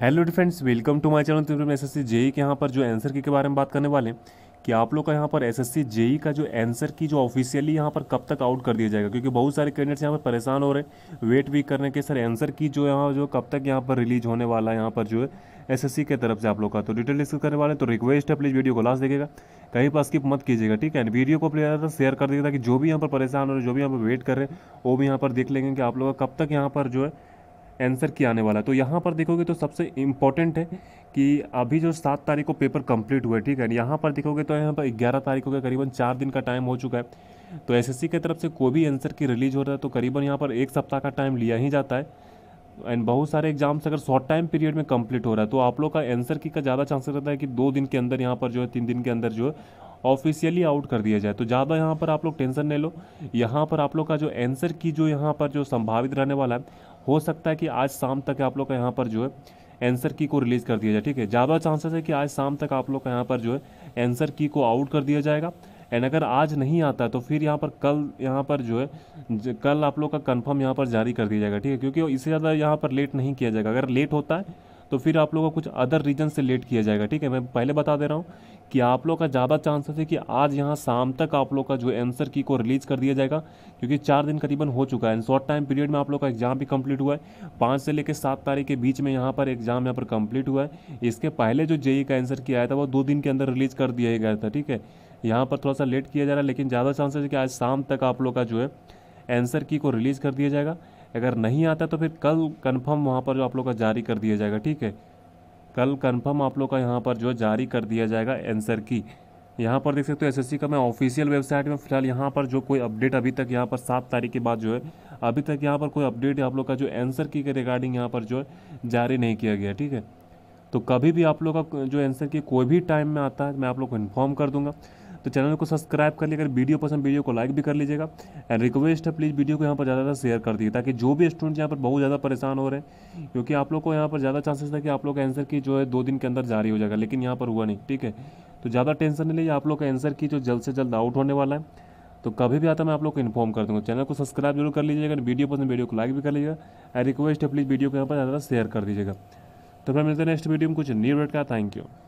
hello friends welcome to my channel तुम S S C JE के यहाँ पर जो आंसर की के बारे में बात करने वाले हैं कि आप लोग का यहाँ पर एस एस सी जेई का जो आंसर की जो ऑफिशियली यहाँ पर कब तक आउट कर दिया जाएगा क्योंकि बहुत सारे कैंडिडेट्स यहाँ पर परेशान हो रहे हैं वेट भी करने के सर आंसर की जो यहाँ जो कब तक यहाँ पर रिलीज होने वाला है यहाँ पर जो है एस एस सी के तरफ से आप लोग का तो डिटेल डिस्कस करने वाले तो रिक्वेस्ट है प्लीज़ वीडियो को लास्ट देखिएगा कहीं पर स्किप मत कीजिएगा ठीक है एंड वीडियो को ज़्यादा शेयर कर दीजिएगा ताकि जो भी यहाँ पर परेशान हो रहे जो भी यहाँ पर वेट कर रहे हैं वो भी यहाँ पर देख लेंगे कि आप लोग का कब तक यहाँ पर जो है आंसर की आने वाला है तो यहाँ पर देखोगे तो सबसे इम्पॉर्टेंट है कि अभी जो सात तारीख को पेपर कंप्लीट हुआ है ठीक है यहाँ पर देखोगे तो यहाँ पर ग्यारह तारीख के करीबन चार दिन का टाइम हो चुका है तो एसएससी की तरफ से कोई भी आंसर की रिलीज हो रहा है तो करीबन यहाँ पर एक सप्ताह का टाइम लिया ही जाता है एंड बहुत सारे एग्जाम्स अगर शॉर्ट टाइम पीरियड में कंप्लीट हो रहा है तो आप लोग का आंसर की का ज़्यादा चांसेस रहता है कि दो दिन के अंदर यहाँ पर जो है तीन दिन के अंदर जो है ऑफिशियली आउट कर दिया जाए तो ज़्यादा यहाँ पर आप लोग टेंशन नहीं लो यहाँ पर आप लोग का जो आंसर की जो यहाँ पर जो संभावित रहने वाला है हो सकता है कि आज शाम तक आप लोग का यहाँ पर जो है एंसर की को रिलीज़ कर दिया जाए ठीक है ज़्यादा चांसेस है कि आज शाम तक आप लोग का यहाँ पर जो है एंसर की को आउट कर दिया जाएगा एंड अगर आज नहीं आता तो फिर यहाँ पर कल यहाँ पर जो है कल आप लोग का कंफर्म यहाँ पर जारी कर दिया जाएगा ठीक है क्योंकि इससे ज़्यादा यहाँ पर लेट नहीं किया जाएगा अगर लेट होता है तो फिर आप लोगों को कुछ अदर रीजन से लेट किया जाएगा ठीक है मैं पहले बता दे रहा हूँ कि आप लोग का ज़्यादा चांसेस है कि आज यहाँ शाम तक आप लोग का जो आंसर की को रिलीज़ कर दिया जाएगा क्योंकि चार दिन करीबन हो चुका है शॉर्ट टाइम पीरियड में आप लोग का एग्ज़ाम भी कंप्लीट हुआ है पाँच से लेकर सात तारीख के बीच में यहाँ पर एग्ज़ाम यहाँ पर कंप्लीट हुआ है इसके पहले जो जेई e का आंसर किया आया था वो दो दिन के अंदर रिलीज़ कर दिया गया था ठीक है यहाँ पर थोड़ा सा लेट किया जा रहा है लेकिन ज़्यादा चांसेस है कि आज शाम तक आप लोग का जो है आंसर की को रिलीज़ कर दिया जाएगा अगर नहीं आता तो फिर कल कन्फर्म वहाँ पर जो आप लोग का जारी कर दिया जाएगा ठीक है कल कन्फर्म आप लोग का यहाँ पर जो जारी कर दिया जाएगा एंसर की यहाँ पर देख सकते हो तो एसएससी का मैं ऑफिशियल वेबसाइट में फिलहाल यहाँ पर जो कोई अपडेट अभी तक यहाँ पर सात तारीख के बाद जो है अभी तक यहाँ पर कोई अपडेट आप लोग का जो आंसर की के रिगार्डिंग यहाँ पर जो है जारी नहीं किया गया ठीक है तो कभी भी आप लोग का जो आंसर की कोई भी टाइम में आता है मैं आप लोग को इन्फॉर्म कर दूंगा तो चैनल को सब्सक्राइब कर अगर वीडियो पसंद वीडियो को लाइक भी कर लीजिएगा एंड रिक्वेस्ट है प्लीज़ वीडियो को यहाँ पर ज़्यादा से शेयर कर दीजिए ताकि जो भी स्टूडेंट यहाँ पर बहुत ज़्यादा परेशान हो रहे हैं क्योंकि आप लोग को यहाँ पर ज़्यादा चांसेस है कि आप लोग का आंसर की जो है दो दिन के अंदर जारी हो जाएगा लेकिन यहाँ पर हुआ नहीं ठीक है तो ज़्यादा टेंशन नहीं लीजिए आप लोग का आंसर की जो जल्द से जल्द आउट होने वाला है तो कभी भी आता मैं आप लोग को इन्फॉर्म कर दूँगा चैनल को सब्सक्राइब जरूर कर लीजिएगा वीडियो पसंद वीडियो को लाइक भी कर लीजिएगा एंड रिक्वेस्ट है प्लीज़ वीडियो को यहाँ पर ज़्यादा शेयर कर दीजिएगा तो फिर मिलते हैं नेक्स्ट वीडियो में कुछ न्यू रेट का थैंक यू